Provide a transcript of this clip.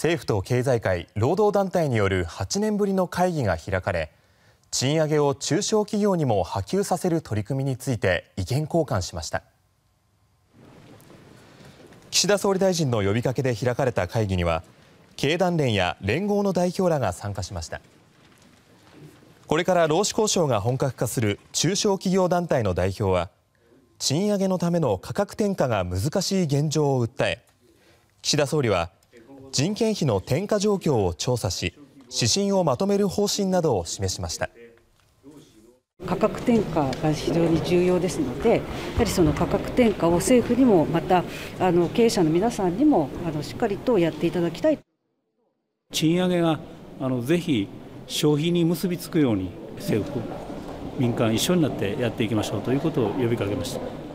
政府と経済界、労働団体による8年ぶりの会議が開かれ賃上げを中小企業にも波及させる取り組みについて意見交換しました岸田総理大臣の呼びかけで開かれた会議には経団連や連合の代表らが参加しましたこれから労使交渉が本格化する中小企業団体の代表は賃上げのための価格転嫁が難しい現状を訴え岸田総理は人件費の転嫁状況を調査し指針をまとめる方針などを示しました。価格転嫁が非常に重要ですので、やはりその価格転嫁を政府にも、またあの経営者の皆さんにもあのしっかりとやっていただきたい賃上げがあのぜひ消費に結びつくように、政府、民間一緒になってやっていきましょうということを呼びかけました。